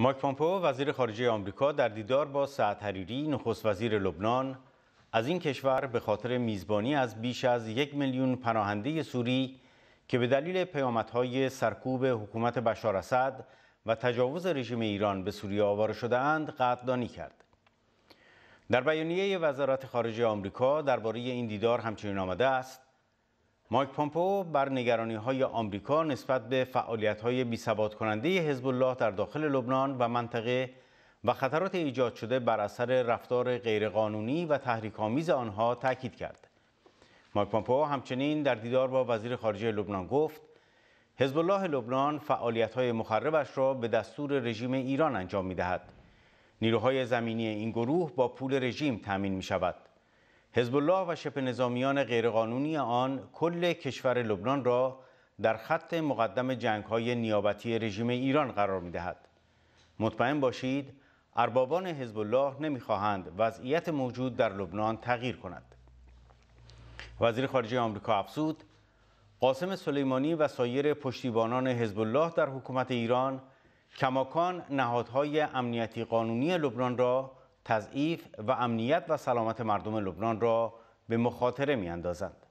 مایک پامپو وزیر خارجه آمریکا در دیدار با سعد حریری نخست وزیر لبنان از این کشور به خاطر میزبانی از بیش از یک میلیون پناهنده سوری که به دلیل پیامدهای سرکوب حکومت بشار اسد و تجاوز رژیم ایران به سوریه آواره شده اند قدردانی کرد. در بیانیه وزارت خارجه آمریکا درباره این دیدار همچنین آمده است مایک پامپو بر نگرانی های آمریکا نسبت به فعالیت های بی ثبات کننده حزب الله در داخل لبنان و منطقه و خطرات ایجاد شده بر اثر رفتار غیرقانونی و تحریک آنها تاکید کرد. مایک پامپو همچنین در دیدار با وزیر خارجه لبنان گفت حزب الله لبنان فعالیت های مخربش را به دستور رژیم ایران انجام می دهد. نیروهای زمینی این گروه با پول رژیم تأمین می شود. حزب الله و شبه نظامیان غیرقانونی آن کل کشور لبنان را در خط مقدم جنگ های نیابتی رژیم ایران قرار می دهد. مطمئن باشید اربابان حزب الله نمیخواهند وضعیت موجود در لبنان تغییر کند. وزیر خارجه آمریکا افزود قاسم سلیمانی و سایر پشتیبانان حزب الله در حکومت ایران کماکان نهادهای امنیتی قانونی لبنان را تضعیف و امنیت و سلامت مردم لبنان را به مخاطره می اندازند.